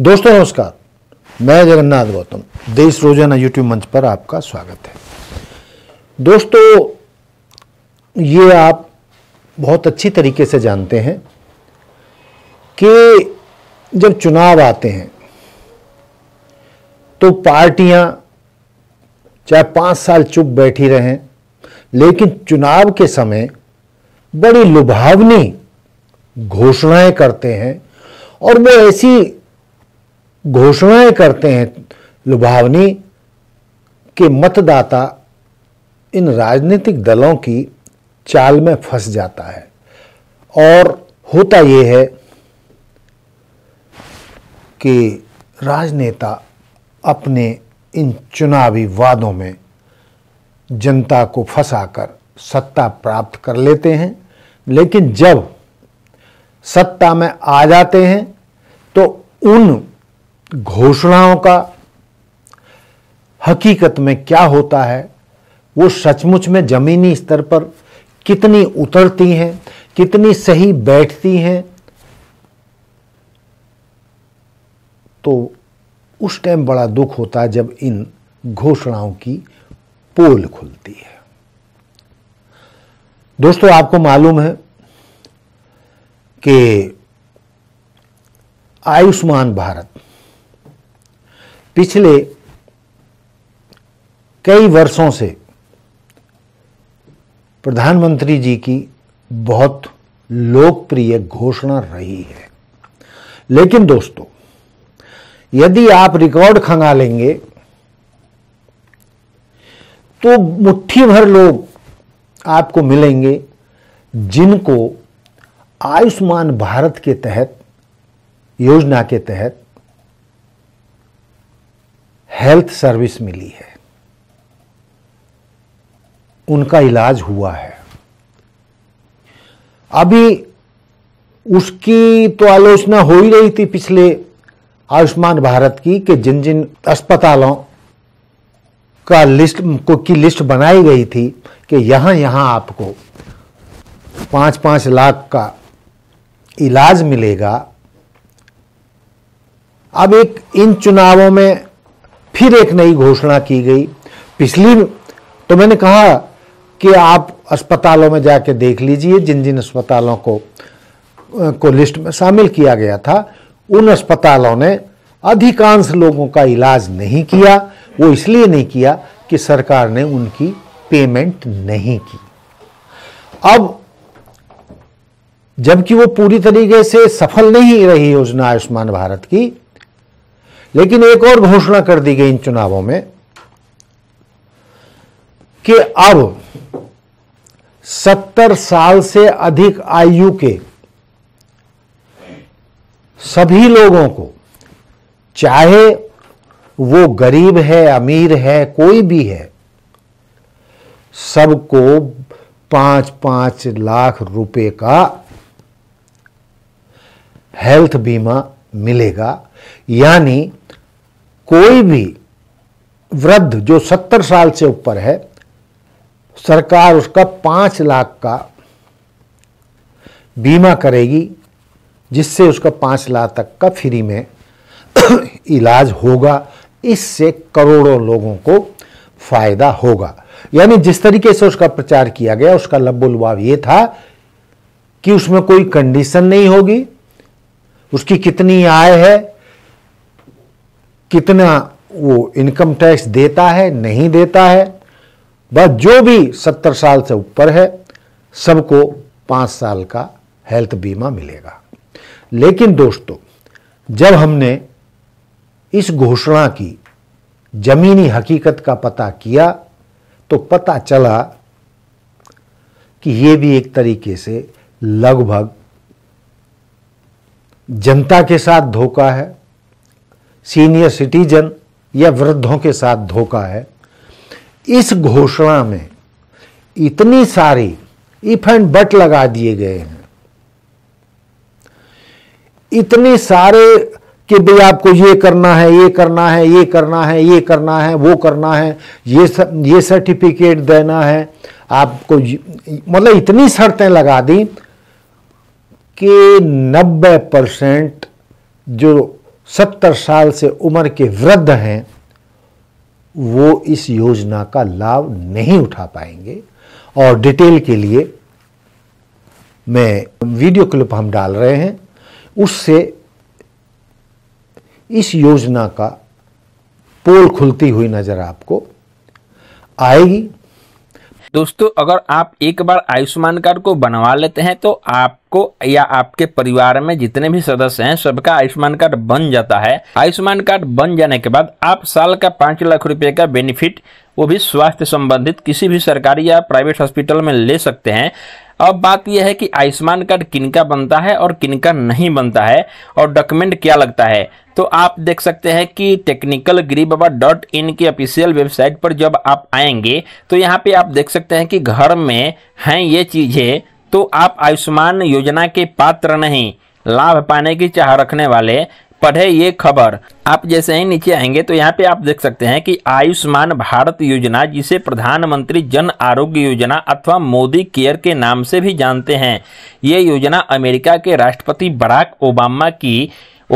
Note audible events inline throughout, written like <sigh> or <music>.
दोस्तों नमस्कार मैं जगन्नाथ गौतम देश रोजाना यूट्यूब मंच पर आपका स्वागत है दोस्तों ये आप बहुत अच्छी तरीके से जानते हैं कि जब चुनाव आते हैं तो पार्टियां चाहे पाँच साल चुप बैठी रहें लेकिन चुनाव के समय बड़ी लुभावनी घोषणाएं करते हैं और वो ऐसी घोषणाएं करते हैं लुभावनी के मतदाता इन राजनीतिक दलों की चाल में फंस जाता है और होता यह है कि राजनेता अपने इन चुनावी वादों में जनता को फंसाकर सत्ता प्राप्त कर लेते हैं लेकिन जब सत्ता में आ जाते हैं तो उन घोषणाओं का हकीकत में क्या होता है वो सचमुच में ज़मीनी स्तर पर कितनी उतरती हैं कितनी सही बैठती हैं तो उस टाइम बड़ा दुख होता है जब इन घोषणाओं की पोल खुलती है दोस्तों आपको मालूम है कि आयुष्मान भारत पिछले कई वर्षों से प्रधानमंत्री जी की बहुत लोकप्रिय घोषणा रही है लेकिन दोस्तों यदि आप रिकॉर्ड खंगा लेंगे तो मुट्ठी भर लोग आपको मिलेंगे जिनको आयुष्मान भारत के तहत योजना के तहत हेल्थ सर्विस मिली है उनका इलाज हुआ है अभी उसकी तो आलोचना हो ही रही थी पिछले आयुष्मान भारत की कि जिन जिन अस्पतालों का लिस्ट को की लिस्ट बनाई गई थी कि यहां यहां आपको पांच पांच लाख का इलाज मिलेगा अब एक इन चुनावों में फिर एक नई घोषणा की गई पिछली तो मैंने कहा कि आप अस्पतालों में जाके देख लीजिए जिन जिन अस्पतालों को को लिस्ट में शामिल किया गया था उन अस्पतालों ने अधिकांश लोगों का इलाज नहीं किया वो इसलिए नहीं किया कि सरकार ने उनकी पेमेंट नहीं की अब जबकि वो पूरी तरीके से सफल नहीं रही योजना आयुष्मान भारत की लेकिन एक और घोषणा कर दी गई इन चुनावों में कि अब सत्तर साल से अधिक आयु के सभी लोगों को चाहे वो गरीब है अमीर है कोई भी है सबको पांच पांच लाख रुपए का हेल्थ बीमा मिलेगा यानी कोई भी वृद्ध जो सत्तर साल से ऊपर है सरकार उसका पांच लाख का बीमा करेगी जिससे उसका पांच लाख तक का फ्री में <coughs> इलाज होगा इससे करोड़ों लोगों को फायदा होगा यानी जिस तरीके से उसका प्रचार किया गया उसका लब्बुलवाब यह था कि उसमें कोई कंडीशन नहीं होगी उसकी कितनी आय है कितना वो इनकम टैक्स देता है नहीं देता है बस जो भी सत्तर साल से ऊपर है सबको पाँच साल का हेल्थ बीमा मिलेगा लेकिन दोस्तों जब हमने इस घोषणा की जमीनी हकीकत का पता किया तो पता चला कि ये भी एक तरीके से लगभग जनता के साथ धोखा है सीनियर सिटीजन या वृद्धों के साथ धोखा है इस घोषणा में इतनी सारी इफ एंड बट लगा दिए गए हैं इतने सारे कि भाई आपको ये करना है ये करना है ये करना है ये करना है वो करना है ये सर, ये सर्टिफिकेट देना है आपको मतलब इतनी शर्तें लगा दी कि 90 परसेंट जो सत्तर साल से उम्र के वृद्ध हैं वो इस योजना का लाभ नहीं उठा पाएंगे और डिटेल के लिए मैं वीडियो क्लिप हम डाल रहे हैं उससे इस योजना का पोल खुलती हुई नज़र आपको आएगी दोस्तों अगर आप एक बार आयुष्मान कार्ड को बनवा लेते हैं तो आपको या आपके परिवार में जितने भी सदस्य हैं सबका आयुष्मान कार्ड बन जाता है आयुष्मान कार्ड बन जाने के बाद आप साल का पाँच लाख रुपए का बेनिफिट वो भी स्वास्थ्य संबंधित किसी भी सरकारी या प्राइवेट हॉस्पिटल में ले सकते हैं अब बात यह है कि आयुष्मान कार्ड किनका बनता है और किनका नहीं बनता है और डॉक्यूमेंट क्या लगता है तो आप देख सकते हैं कि technical Giri Baba dot in की ऑफिशियल वेबसाइट पर जब आप आएंगे तो यहाँ पे आप देख सकते हैं कि घर में हैं ये चीज़ें तो आप आयुष्मान योजना के पात्र नहीं लाभ पाने की चाह रखने वाले पढ़े ये खबर आप जैसे ही नीचे आएंगे तो यहाँ पे आप देख सकते हैं कि आयुष्मान भारत योजना जिसे प्रधानमंत्री जन आरोग्य योजना अथवा मोदी केयर के नाम से भी जानते हैं ये योजना अमेरिका के राष्ट्रपति बराक ओबामा की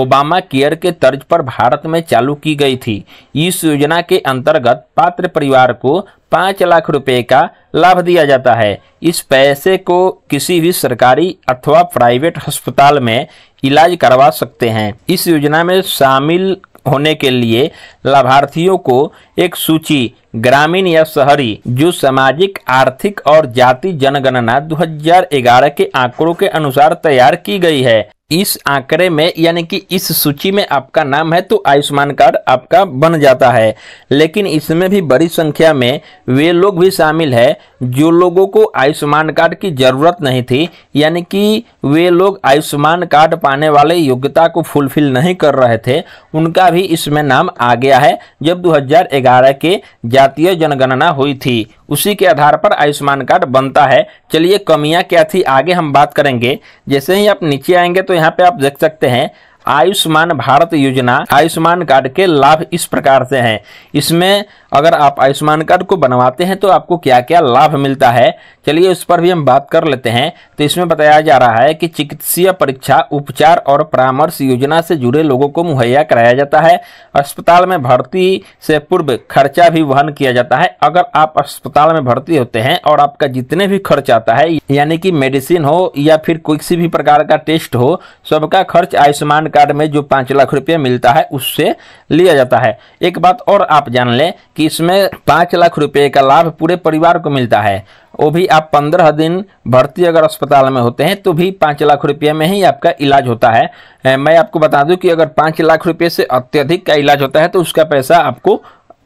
ओबामा केयर के तर्ज पर भारत में चालू की गई थी इस योजना के अंतर्गत पात्र परिवार को पाँच लाख रुपए का लाभ दिया जाता है इस पैसे को किसी भी सरकारी अथवा प्राइवेट अस्पताल में इलाज करवा सकते हैं इस योजना में शामिल होने के लिए लाभार्थियों को एक सूची ग्रामीण या शहरी जो सामाजिक आर्थिक और जाति जनगणना 2011 के आंकड़ों के अनुसार तैयार की गई है इस आंकड़े में यानी कि इस सूची में आपका नाम है तो आयुष्मान कार्ड आपका बन जाता है लेकिन इसमें भी बड़ी संख्या में वे लोग भी शामिल है जो लोगों को आयुष्मान कार्ड की ज़रूरत नहीं थी यानी कि वे लोग आयुष्मान कार्ड पाने वाले योग्यता को फुलफिल नहीं कर रहे थे उनका भी इसमें नाम आ गया है जब 2011 के जातीय जनगणना हुई थी उसी के आधार पर आयुष्मान कार्ड बनता है चलिए कमियां क्या थी आगे हम बात करेंगे जैसे ही आप नीचे आएंगे तो यहाँ पे आप देख सकते हैं आयुष्मान भारत योजना आयुष्मान कार्ड के लाभ इस प्रकार से हैं इसमें अगर आप आयुष्मान कार्ड को बनवाते हैं तो आपको क्या क्या लाभ मिलता है चलिए उस पर भी हम बात कर लेते हैं तो इसमें बताया जा रहा है कि चिकित्सीय परीक्षा उपचार और परामर्श योजना से जुड़े लोगों को मुहैया कराया जाता है अस्पताल में भर्ती से पूर्व खर्चा भी वहन किया जाता है अगर आप अस्पताल में भर्ती होते हैं और आपका जितने भी खर्च आता है यानी कि मेडिसिन हो या फिर कोई किसी भी प्रकार का टेस्ट हो सबका खर्च आयुष्मान कार्ड में जो पांच लाख रुपया मिलता है उससे लिया जाता है एक बात और आप जान लें कि इसमें पांच लाख रुपये का लाभ पूरे परिवार को मिलता है वो भी आप पंद्रह दिन भर्ती अगर अस्पताल में होते हैं तो भी पाँच लाख रुपये में ही आपका इलाज होता है मैं आपको बता दूं कि अगर पाँच लाख रुपये से अत्यधिक का इलाज होता है तो उसका पैसा आपको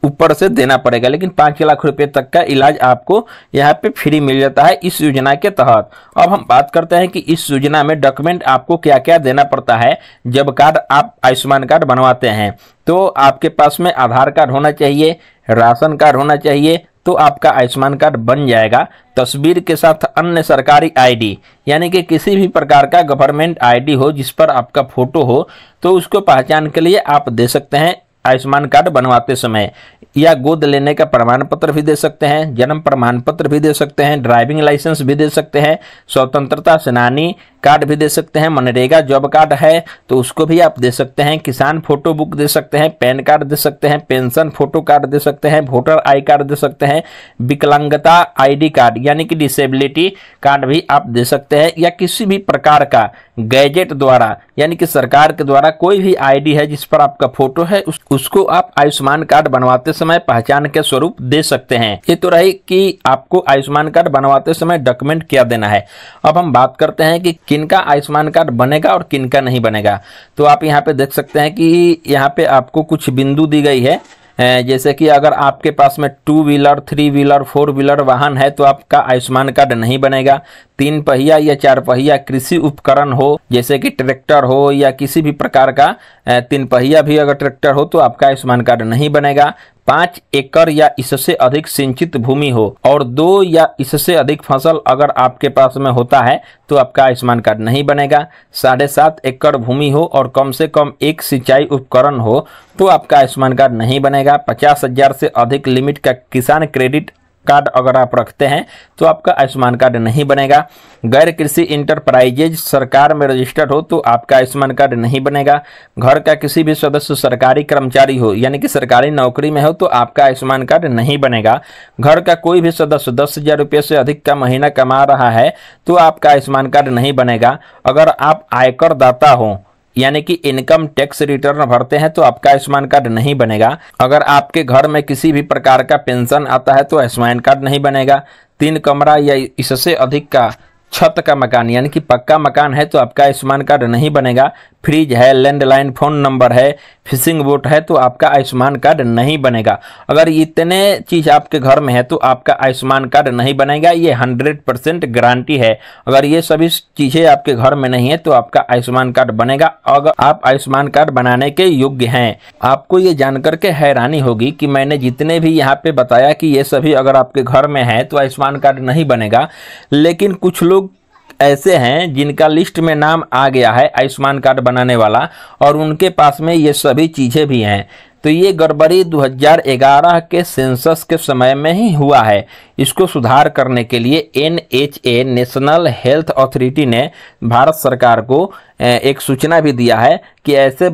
ऊपर से देना पड़ेगा लेकिन पाँच लाख रुपए तक का इलाज आपको यहाँ पे फ्री मिल जाता है इस योजना के तहत अब हम बात करते हैं कि इस योजना में डॉक्यूमेंट आपको क्या क्या देना पड़ता है जब कार्ड आप आयुष्मान कार्ड बनवाते हैं तो आपके पास में आधार कार्ड होना चाहिए राशन कार्ड होना चाहिए तो आपका आयुष्मान कार्ड बन जाएगा तस्वीर के साथ अन्य सरकारी आईडी यानी कि किसी भी प्रकार का गवर्नमेंट आईडी हो जिस पर आपका फोटो हो तो उसको पहचान के लिए आप दे सकते हैं आयुष्मान कार्ड बनवाते समय या गोद लेने का प्रमाण पत्र भी दे सकते हैं जन्म प्रमाण पत्र भी दे सकते हैं ड्राइविंग लाइसेंस भी दे सकते हैं स्वतंत्रता सेनानी कार्ड भी दे सकते हैं मनरेगा जॉब कार्ड है तो उसको भी आप दे सकते हैं किसान फोटो बुक दे सकते हैं पैन कार्ड दे सकते हैं पेंशन फोटो कार्ड दे सकते हैं वोटर आई कार्ड दे सकते हैं विकलांगता आईडी कार्ड यानी कि डिसेबिलिटी कार्ड भी आप दे सकते हैं या किसी भी प्रकार का गैजेट द्वारा यानी कि सरकार के द्वारा कोई भी आईडी है जिस पर आपका फोटो है उस, उसको आप आयुष्मान कार्ड बनवाते समय पहचान के स्वरूप दे सकते हैं ये तो रही कि आपको आयुष्मान कार्ड बनवाते समय डॉक्यूमेंट क्या देना है अब हम बात करते हैं कि किनका आयुष्मान कार्ड बनेगा और किनका नहीं बनेगा तो आप यहाँ पे देख सकते हैं कि यहाँ पे आपको कुछ बिंदु दी गई है जैसे कि अगर आपके पास में two wheeler three wheeler four wheeler वाहन है तो आपका आयुष्मान कार्ड नहीं बनेगा तीन पहिया या चार पहिया कृषि उपकरण हो जैसे कि ट्रैक्टर हो या किसी भी प्रकार का तीन पहिया भी अगर ट्रैक्टर हो तो आपका आयुष्मान कार्ड नहीं बनेगा पाँच एकड़ या इससे अधिक सिंचित भूमि हो और दो या इससे अधिक फसल अगर आपके पास में होता है तो आपका आयुष्मान कार्ड नहीं बनेगा साढ़े सात एकड़ भूमि हो और कम से कम एक सिंचाई उपकरण हो तो आपका आयुष्मान कार्ड नहीं बनेगा पचास हजार से अधिक लिमिट का किसान क्रेडिट कार्ड अगर आप रखते हैं तो आपका आयुष्मान कार्ड नहीं बनेगा गैर कृषि इंटरप्राइजेज सरकार में रजिस्टर्ड हो तो आपका आयुष्मान कार्ड नहीं बनेगा घर का किसी भी सदस्य सरकारी कर्मचारी हो यानी कि सरकारी नौकरी में हो तो आपका आयुष्मान कार्ड नहीं बनेगा घर का कोई भी सदस्य दस हज़ार रुपये से अधिक का महीना कमा रहा है तो आपका आयुष्मान कार्ड नहीं बनेगा अगर आप आयकर दाता हो यानी कि इनकम टैक्स रिटर्न भरते हैं तो आपका आयुष्मान कार्ड नहीं बनेगा अगर आपके घर में किसी भी प्रकार का पेंशन आता है तो आयुष्मान कार्ड नहीं बनेगा तीन कमरा या इससे अधिक का छत का मकान यानी कि पक्का मकान है तो आपका आयुष्मान कार्ड नहीं बनेगा फ्रिज है लैंडलाइन फ़ोन नंबर है फिशिंग बोट है तो आपका आयुष्मान कार्ड नहीं बनेगा अगर इतने चीज़ आपके घर में है तो आपका आयुष्मान कार्ड नहीं बनेगा ये हंड्रेड परसेंट गारंटी है अगर ये सभी चीज़ें आपके घर में नहीं है तो आपका आयुष्मान कार्ड बनेगा अगर आप आयुष्मान कार्ड बनाने के योग्य हैं आपको ये जानकर के हैरानी होगी कि मैंने जितने भी यहाँ पे बताया कि ये सभी अगर आपके घर में है तो आयुष्मान कार्ड नहीं बनेगा लेकिन कुछ लोग ऐसे हैं जिनका लिस्ट में नाम आ गया है आयुष्मान कार्ड बनाने वाला और उनके पास में ये सभी चीज़ें भी हैं तो ये गड़बड़ी 2011 के सेंसस के समय में ही हुआ है इसको सुधार करने के लिए N H A national health authority ने भारत सरकार को एक सूचना भी दिया है कि ऐसे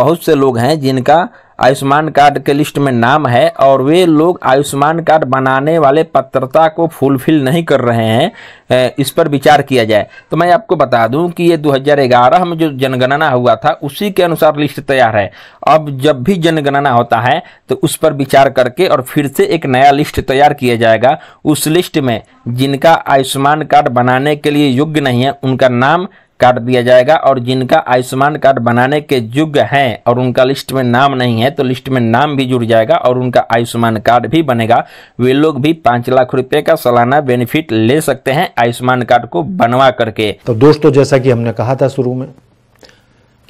बहुत से लोग हैं जिनका आयुष्मान कार्ड के लिस्ट में नाम है और वे लोग आयुष्मान कार्ड बनाने वाले पत्रता को फुलफिल नहीं कर रहे हैं इस पर विचार किया जाए तो मैं आपको बता दूं कि ये 2011 में जो जनगणना हुआ था उसी के अनुसार लिस्ट तैयार है अब जब भी जनगणना होता है तो उस पर विचार करके और फिर से एक नया लिस्ट तैयार किया जाएगा उस लिस्ट में जिनका आयुष्मान कार्ड बनाने के लिए योग्य नहीं है उनका नाम कार्ड दिया जाएगा और जिनका आयुष्मान कार्ड बनाने के युग हैं और उनका लिस्ट में नाम नहीं है तो लिस्ट में नाम भी जुड़ जाएगा और उनका आयुष्मान कार्ड भी बनेगा वे लोग भी पाँच लाख रुपए का सालाना बेनिफिट ले सकते हैं आयुष्मान कार्ड को बनवा करके तो दोस्तों जैसा कि हमने कहा था शुरू में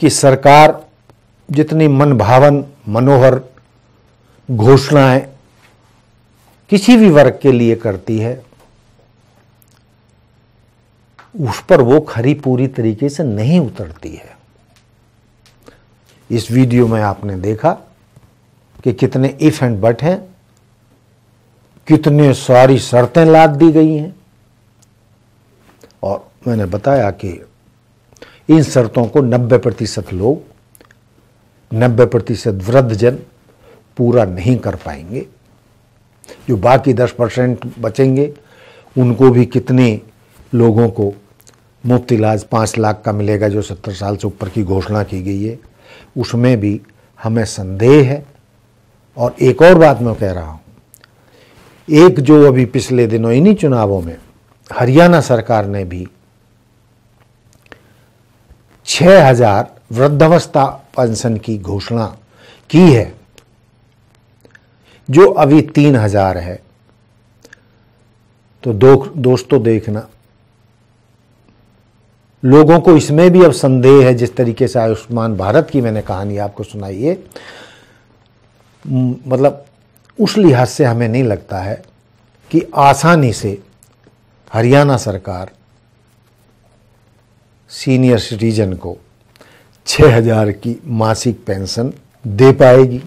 कि सरकार जितनी मन भावन मनोहर घोषणाएं किसी भी वर्ग के लिए करती है उस पर वो खरी पूरी तरीके से नहीं उतरती है इस वीडियो में आपने देखा कि कितने इफ एंड बट हैं कितने सारी शर्तें लाद दी गई हैं और मैंने बताया कि इन शर्तों को 90 प्रतिशत लोग 90 प्रतिशत वृद्ध जन पूरा नहीं कर पाएंगे जो बाकी 10 परसेंट बचेंगे उनको भी कितने लोगों को मुफ्त इलाज पाँच लाख का मिलेगा जो सत्तर साल से ऊपर की घोषणा की गई है उसमें भी हमें संदेह है और एक और बात मैं कह रहा हूँ एक जो अभी पिछले दिनों इन्हीं चुनावों में हरियाणा सरकार ने भी हजार वृद्धावस्था पेंशन की घोषणा की है जो अभी तीन हजार है तो दो दोस्तों देखना लोगों को इसमें भी अब संदेह है जिस तरीके से आयुष्मान भारत की मैंने कहानी आपको सुनाई है मतलब उस लिहाज से हमें नहीं लगता है कि आसानी से हरियाणा सरकार सीनियर सिटीजन को 6000 की मासिक पेंशन दे पाएगी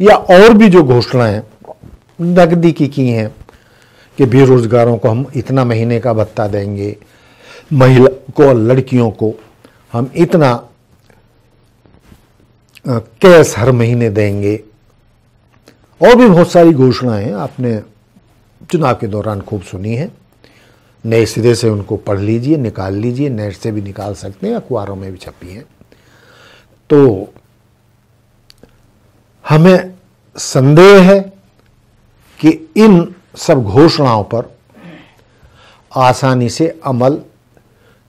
या और भी जो घोषणाएं नकदी की की हैं कि बेरोज़गारों को हम इतना महीने का भत्ता देंगे महिला को और लड़कियों को हम इतना कैश हर महीने देंगे और भी बहुत सारी घोषणाएं आपने चुनाव के दौरान खूब सुनी है नए सिरे से उनको पढ़ लीजिए निकाल लीजिए नेट से भी निकाल सकते हैं अखबारों में भी छपी हैं तो हमें संदेह है कि इन सब घोषणाओं पर आसानी से अमल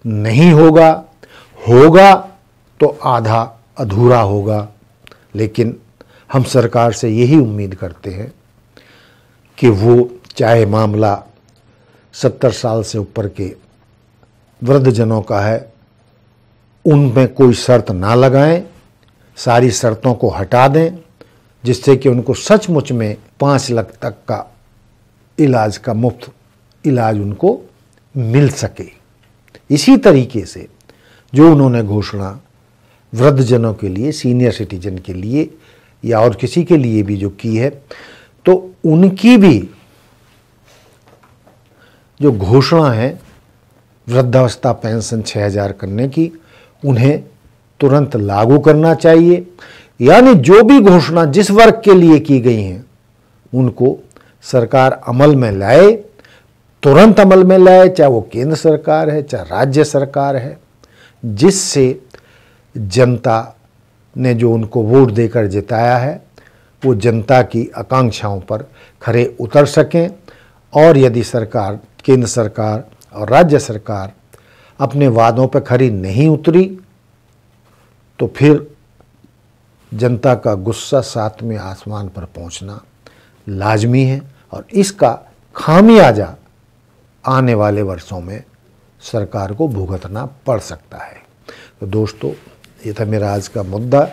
नहीं होगा होगा तो आधा अधूरा होगा लेकिन हम सरकार से यही उम्मीद करते हैं कि वो चाहे मामला सत्तर साल से ऊपर के वृद्धजनों का है उनमें कोई शर्त ना लगाएं सारी शर्तों को हटा दें जिससे कि उनको सचमुच में पाँच लाख तक का इलाज का मुफ्त इलाज उनको मिल सके इसी तरीके से जो उन्होंने घोषणा वृद्धजनों के लिए सीनियर सिटीजन के लिए या और किसी के लिए भी जो की है तो उनकी भी जो घोषणा है वृद्धावस्था पेंशन 6000 करने की उन्हें तुरंत लागू करना चाहिए यानी जो भी घोषणा जिस वर्ग के लिए की गई हैं उनको सरकार अमल में लाए तुरंत अमल में लाए चाहे वो केंद्र सरकार है चाहे राज्य सरकार है जिससे जनता ने जो उनको वोट देकर जिताया है वो जनता की आकांक्षाओं पर खरे उतर सकें और यदि सरकार केंद्र सरकार और राज्य सरकार अपने वादों पर खरी नहीं उतरी तो फिर जनता का गुस्सा साथ में आसमान पर पहुंचना लाजमी है और इसका खामियाजा आने वाले वर्षों में सरकार को भुगतना पड़ सकता है तो दोस्तों ये था मेरा आज का मुद्दा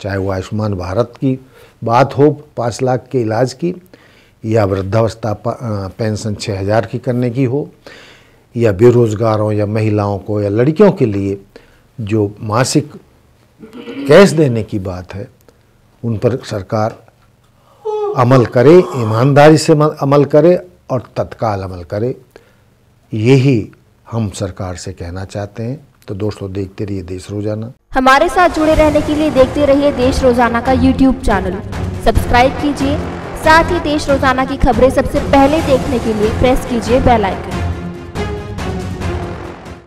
चाहे वो आयुष्मान भारत की बात हो पाँच लाख के इलाज की या वृद्धावस्था पेंशन छः हज़ार की करने की हो या बेरोज़गारों या महिलाओं को या लड़कियों के लिए जो मासिक कैश देने की बात है उन पर सरकार अमल करे ईमानदारी से अमल करे और तत्काल अमल करे यही हम सरकार से कहना चाहते हैं तो दोस्तों देखते रहिए देश रोजाना हमारे साथ जुड़े रहने के लिए देखते रहिए देश रोजाना का यूट्यूब चैनल सब्सक्राइब कीजिए साथ ही देश रोजाना की खबरें सबसे पहले देखने के लिए प्रेस कीजिए बेल आइकन